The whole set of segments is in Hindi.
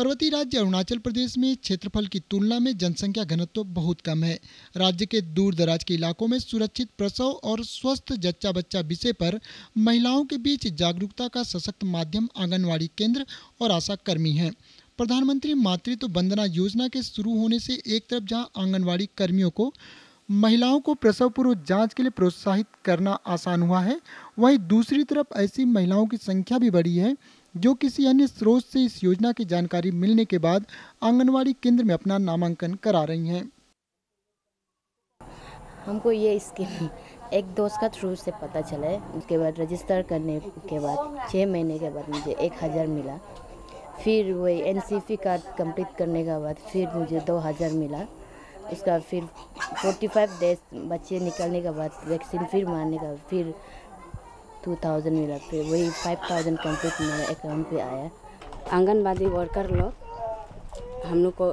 पर्वतीय राज्य अरुणाचल प्रदेश में क्षेत्रफल की तुलना में जनसंख्या घनत्व बहुत कम है राज्य के दूर दराज के इलाकों में सुरक्षित प्रसव और स्वस्थ जच्चा बच्चा विषय पर महिलाओं के बीच जागरूकता का सशक्त माध्यम आंगनवाड़ी केंद्र और आशा कर्मी है प्रधानमंत्री मातृत्व वंदना योजना के शुरू होने से एक तरफ जहाँ आंगनबाड़ी कर्मियों को महिलाओं को प्रसव पूर्व जांच के लिए प्रोत्साहित करना आसान हुआ है वहीं दूसरी तरफ ऐसी महिलाओं की संख्या भी बढ़ी है जो किसी अन्य स्रोत से इस योजना की जानकारी मिलने के बाद आंगनबाड़ी केंद्र में अपना नामांकन करा रही हैं हमको ये स्कीम एक दोस्त का थ्रू से पता चला है उसके बाद रजिस्टर करने के बाद छः महीने के बाद मुझे एक हज़ार मिला फिर वही N C P card complete करने के बाद फिर मुझे दो हज़ार मिला उसका फिर फोर्टी फाइव डेज बच्चे निकलने के बाद वैक्सीन फिर मारने का फिर टू थाउजेंड मिला फिर वही फाइव थाउजेंड कम्प्लीट मेरे अकाउंट पे आया आंगनबाड़ी वर्कर लोग हम लोग को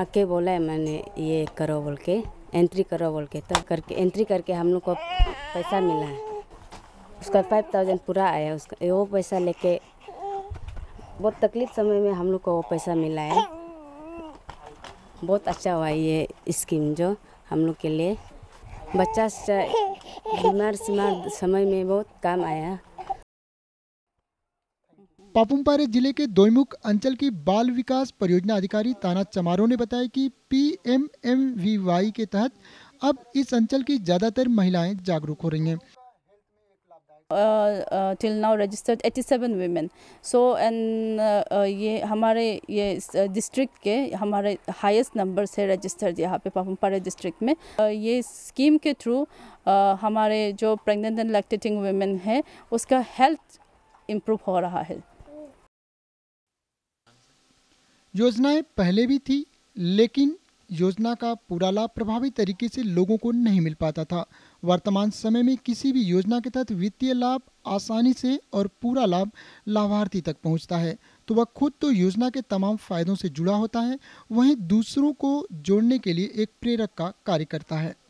आके बोला है मैंने ये करो बोल के एंट्री करो बोल के तब करके एंट्री करके हम लोग को पैसा मिला है उसका फाइव थाउजेंड पूरा आया उसका वो पैसा लेके बहुत तकलीफ समय में हम लोग को वो पैसा मिला है बहुत अच्छा हुआ ये स्कीम जो हम लोग के लिए बच्चा बीमार सीमार समय में बहुत काम आया पापुमपारे जिले के दोईमुख अंचल की बाल विकास परियोजना अधिकारी ताना चमारो ने बताया कि पीएमएमवीवाई के तहत अब इस अंचल की ज्यादातर महिलाएं जागरूक हो रही हैं till now registered 87 women. So and ये हमारे ये डिस्ट्रिक्ट के हमारे हाईएस्ट नंबर है रजिस्टर्ड यहाँ पे पापमपाड़ा डिस्ट्रिक्ट में ये स्कीम के थ्रू हमारे जो प्रेगनेंट एंड लैक्टेटिंग वुमेन है उसका हेल्थ इम्प्रूव हो रहा है योजनाएं पहले भी थी लेकिन योजना का पूरा लाभ प्रभावी तरीके से लोगों को नहीं मिल पाता था वर्तमान समय में किसी भी योजना के तहत वित्तीय लाभ आसानी से और पूरा लाभ लाभार्थी तक पहुंचता है तो वह खुद तो योजना के तमाम फायदों से जुड़ा होता है वहीं दूसरों को जोड़ने के लिए एक प्रेरक का कार्य करता है